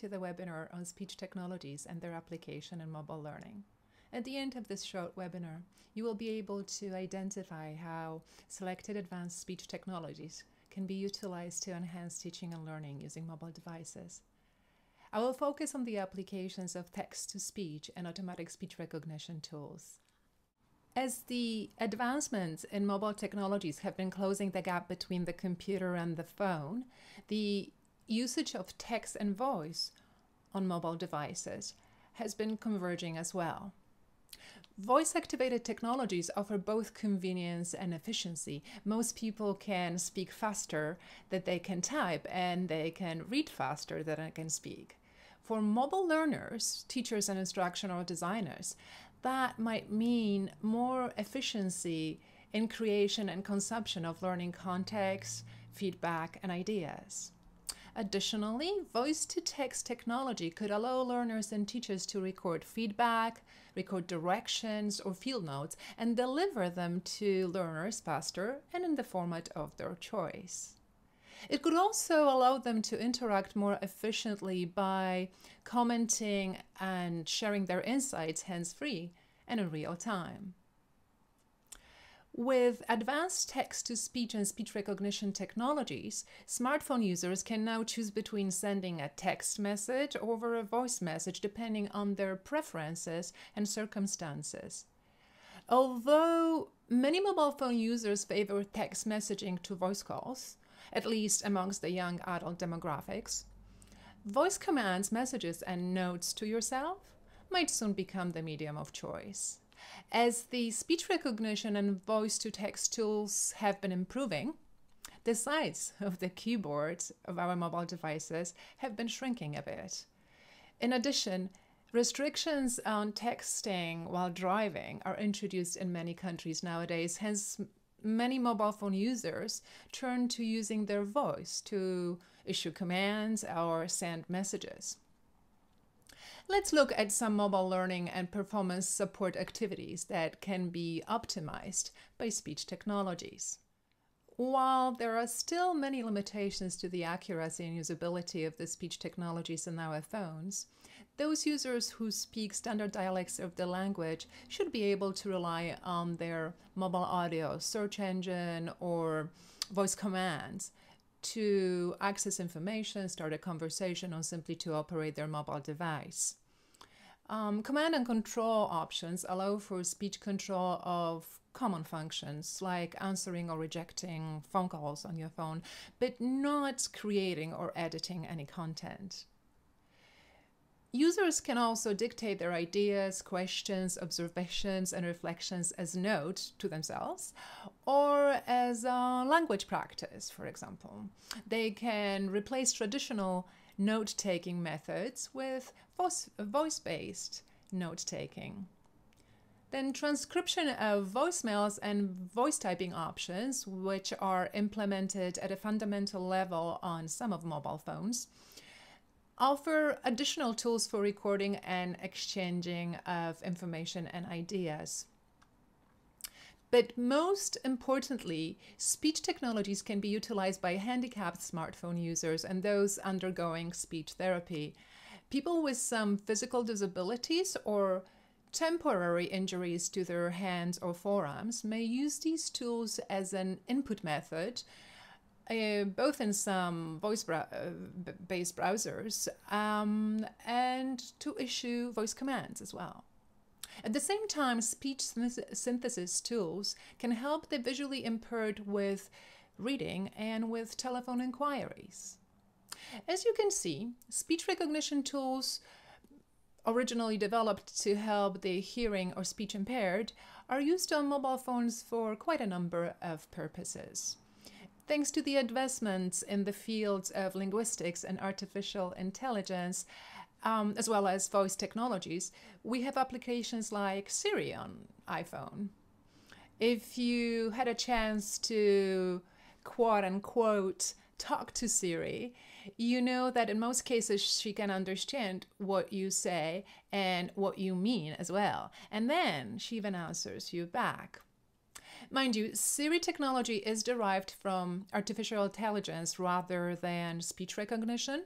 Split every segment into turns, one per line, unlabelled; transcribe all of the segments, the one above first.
to the webinar on speech technologies and their application in mobile learning. At the end of this short webinar, you will be able to identify how selected advanced speech technologies can be utilized to enhance teaching and learning using mobile devices. I will focus on the applications of text to speech and automatic speech recognition tools. As the advancements in mobile technologies have been closing the gap between the computer and the phone, the usage of text and voice on mobile devices has been converging as well. Voice activated technologies offer both convenience and efficiency. Most people can speak faster than they can type, and they can read faster than they can speak. For mobile learners, teachers, and instructional designers, that might mean more efficiency in creation and consumption of learning context, feedback, and ideas. Additionally, voice to text technology could allow learners and teachers to record feedback, record directions or field notes, and deliver them to learners faster and in the format of their choice. It could also allow them to interact more efficiently by commenting and sharing their insights hands free and in real time. With advanced text to speech and speech recognition technologies, smartphone users can now choose between sending a text message over a voice message depending on their preferences and circumstances. Although many mobile phone users favor text messaging to voice calls, at least amongst the young adult demographics, voice commands, messages, and notes to yourself might soon become the medium of choice. As the speech recognition and voice to text tools have been improving, the size of the keyboards of our mobile devices have been shrinking a bit. In addition, Restrictions on texting while driving are introduced in many countries nowadays, hence, many mobile phone users turn to using their voice to issue commands or send messages. Let's look at some mobile learning and performance support activities that can be optimized by speech technologies. While there are still many limitations to the accuracy and usability of the speech technologies in our phones, those users who speak standard dialects of the language should be able to rely on their mobile audio search engine or voice commands to access information, start a conversation, or simply to operate their mobile device. Um, command and control options allow for speech control of common functions like answering or rejecting phone calls on your phone, but not creating or editing any content. Users can also dictate their ideas, questions, observations, and reflections as notes to themselves or as a language practice, for example. They can replace traditional note taking methods with voice based note taking. Then transcription of voicemails and voice typing options, which are implemented at a fundamental level on some of mobile phones, offer additional tools for recording and exchanging of information and ideas. But most importantly, speech technologies can be utilized by handicapped smartphone users and those undergoing speech therapy. People with some physical disabilities or temporary injuries to their hands or forearms may use these tools as an input method uh, both in some voice-based uh, browsers um, and to issue voice commands as well. At the same time, speech synthesis tools can help the visually impaired with reading and with telephone inquiries. As you can see, speech recognition tools originally developed to help the hearing or speech impaired are used on mobile phones for quite a number of purposes. Thanks to the advancements in the fields of linguistics and artificial intelligence, um, as well as voice technologies, we have applications like Siri on iPhone. If you had a chance to quote unquote talk to Siri, you know that in most cases she can understand what you say and what you mean as well. And then she even answers you back Mind you, Siri technology is derived from artificial intelligence rather than speech recognition.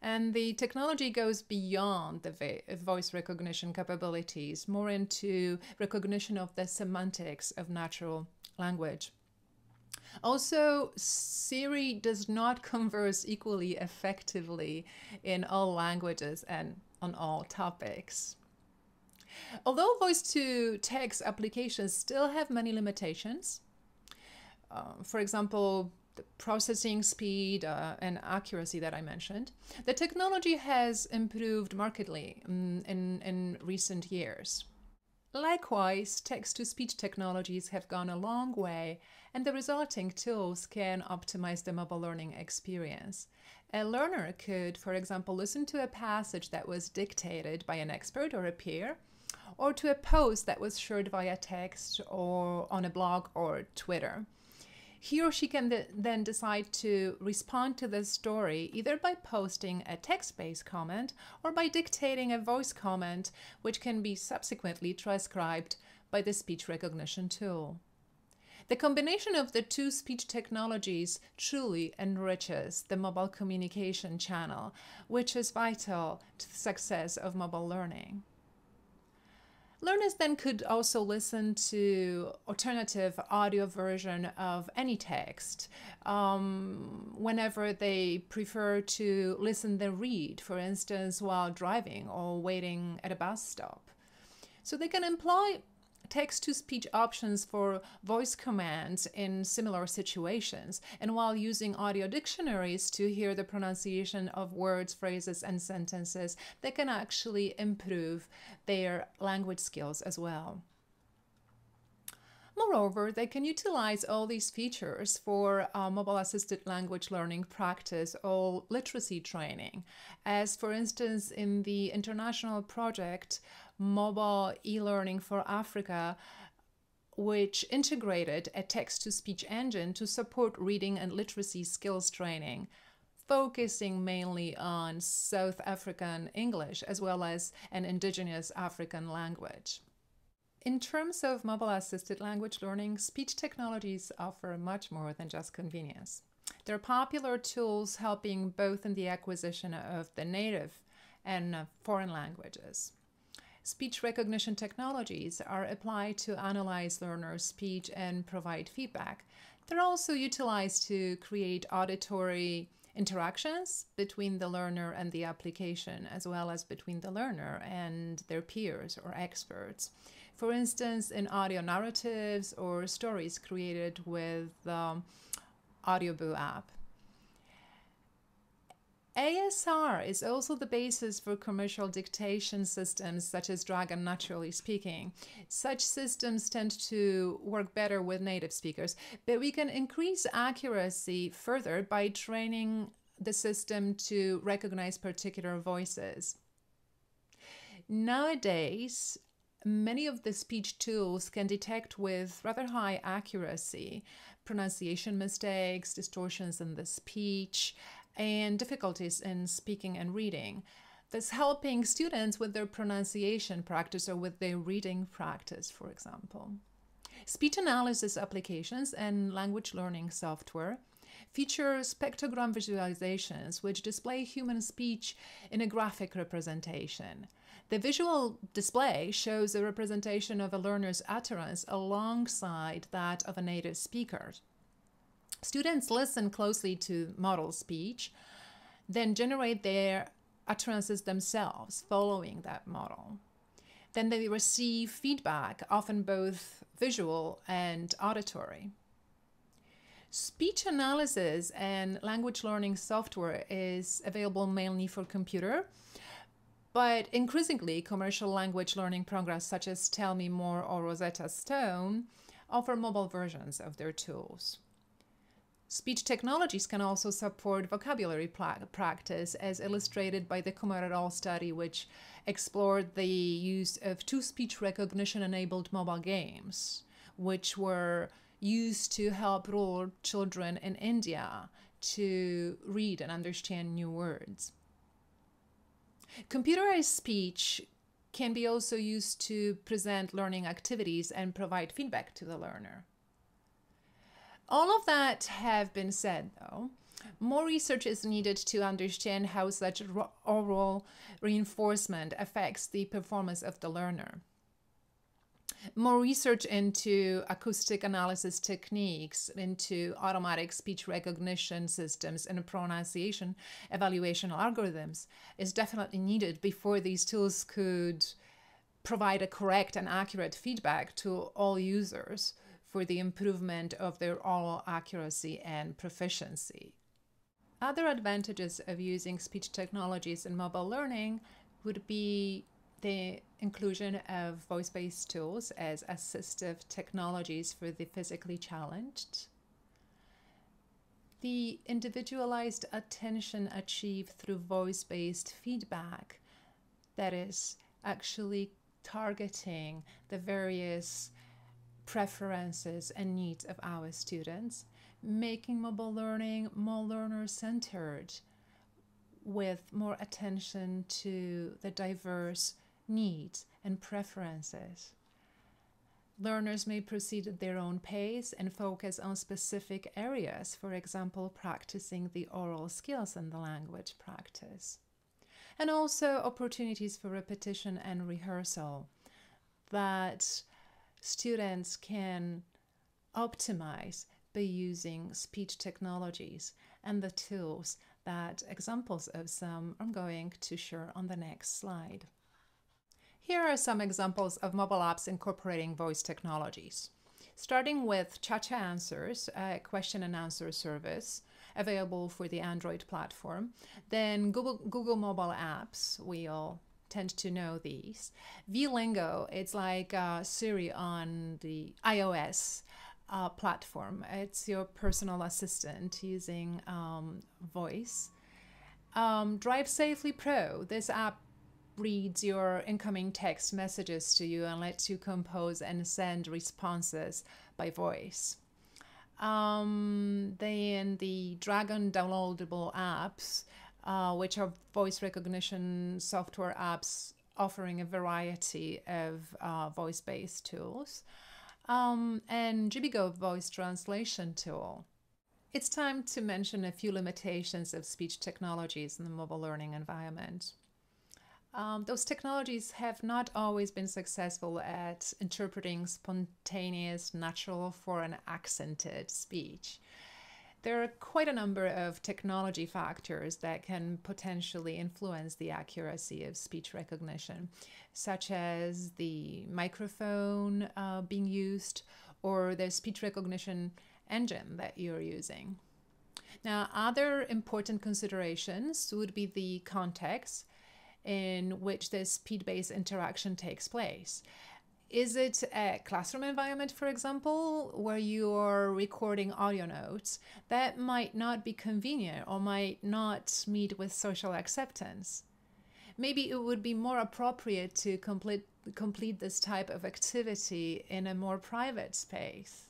And the technology goes beyond the voice recognition capabilities, more into recognition of the semantics of natural language. Also, Siri does not converse equally effectively in all languages and on all topics. Although voice to text applications still have many limitations, uh, for example, the processing speed uh, and accuracy that I mentioned, the technology has improved markedly in, mm, in, in recent years. Likewise, text to speech technologies have gone a long way, and the resulting tools can optimize the mobile learning experience. A learner could, for example, listen to a passage that was dictated by an expert or a peer or to a post that was shared via text or on a blog or Twitter. He or she can th then decide to respond to the story either by posting a text based comment or by dictating a voice comment, which can be subsequently transcribed by the speech recognition tool. The combination of the two speech technologies truly enriches the mobile communication channel, which is vital to the success of mobile learning. Learners then could also listen to alternative audio version of any text um, whenever they prefer to listen than read, for instance, while driving or waiting at a bus stop. So they can employ text-to-speech options for voice commands in similar situations, and while using audio dictionaries to hear the pronunciation of words, phrases, and sentences, they can actually improve their language skills as well. Moreover, they can utilize all these features for uh, mobile assisted language learning practice or literacy training. As for instance, in the international project mobile e-learning for Africa, which integrated a text-to-speech engine to support reading and literacy skills training focusing mainly on South African English as well as an indigenous African language. In terms of mobile assisted language learning, speech technologies offer much more than just convenience. They're popular tools helping both in the acquisition of the native and uh, foreign languages. Speech recognition technologies are applied to analyze learners' speech and provide feedback. They're also utilized to create auditory interactions between the learner and the application, as well as between the learner and their peers or experts. For instance, in audio narratives or stories created with the Audioboo app. ASR is also the basis for commercial dictation systems such as Dragon Naturally Speaking. Such systems tend to work better with native speakers, but we can increase accuracy further by training the system to recognize particular voices. Nowadays, many of the speech tools can detect with rather high accuracy pronunciation mistakes, distortions in the speech, and difficulties in speaking and reading. That's helping students with their pronunciation practice or with their reading practice, for example. Speech analysis applications and language learning software feature spectrogram visualizations which display human speech in a graphic representation. The visual display shows a representation of a learner's utterance alongside that of a native speaker. Students listen closely to model speech, then generate their utterances themselves following that model. Then they receive feedback, often both visual and auditory. Speech analysis and language learning software is available mainly for computer, but increasingly commercial language learning programs such as Tell Me More or Rosetta Stone offer mobile versions of their tools. Speech technologies can also support vocabulary practice, as illustrated by the Kumar et al. study, which explored the use of two speech recognition enabled mobile games, which were used to help rural children in India to read and understand new words. Computerized speech can be also used to present learning activities and provide feedback to the learner. All of that have been said though. More research is needed to understand how such oral reinforcement affects the performance of the learner. More research into acoustic analysis techniques, into automatic speech recognition systems and pronunciation evaluation algorithms is definitely needed before these tools could provide a correct and accurate feedback to all users for the improvement of their oral accuracy and proficiency. Other advantages of using speech technologies in mobile learning would be the inclusion of voice based tools as assistive technologies for the physically challenged, the individualized attention achieved through voice based feedback that is actually targeting the various preferences and needs of our students, making mobile learning more learner centered with more attention to the diverse needs and preferences. Learners may proceed at their own pace and focus on specific areas, for example, practicing the oral skills and the language practice. And also opportunities for repetition and rehearsal that students can optimize by using speech technologies and the tools that examples of some I'm going to share on the next slide. Here are some examples of mobile apps incorporating voice technologies. Starting with ChaCha Answers, a question and answer service available for the Android platform, then Google, Google Mobile Apps, we all tend to know these. VLingo, it's like uh, Siri on the iOS uh, platform. It's your personal assistant using um, voice. Um, Drive Safely Pro, this app reads your incoming text messages to you and lets you compose and send responses by voice. Um, then the Dragon downloadable apps, uh, which are voice recognition software apps offering a variety of uh, voice based tools, um, and Jibigo voice translation tool. It's time to mention a few limitations of speech technologies in the mobile learning environment. Um, those technologies have not always been successful at interpreting spontaneous, natural, foreign accented speech there are quite a number of technology factors that can potentially influence the accuracy of speech recognition, such as the microphone uh, being used or the speech recognition engine that you're using. Now, other important considerations would be the context in which this speed based interaction takes place. Is it a classroom environment, for example, where you are recording audio notes? That might not be convenient or might not meet with social acceptance. Maybe it would be more appropriate to complete, complete this type of activity in a more private space.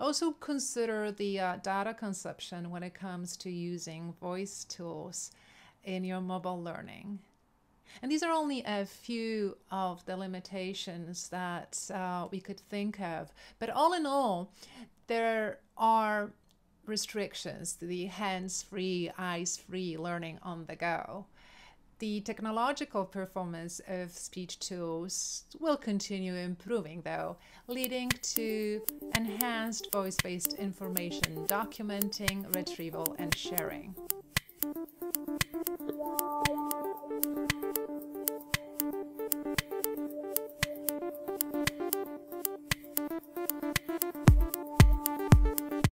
Also consider the uh, data consumption when it comes to using voice tools in your mobile learning. And these are only a few of the limitations that uh, we could think of. But all in all, there are restrictions to the hands-free, eyes-free learning on the go the technological performance of speech tools will continue improving though, leading to enhanced voice-based information documenting, retrieval and sharing.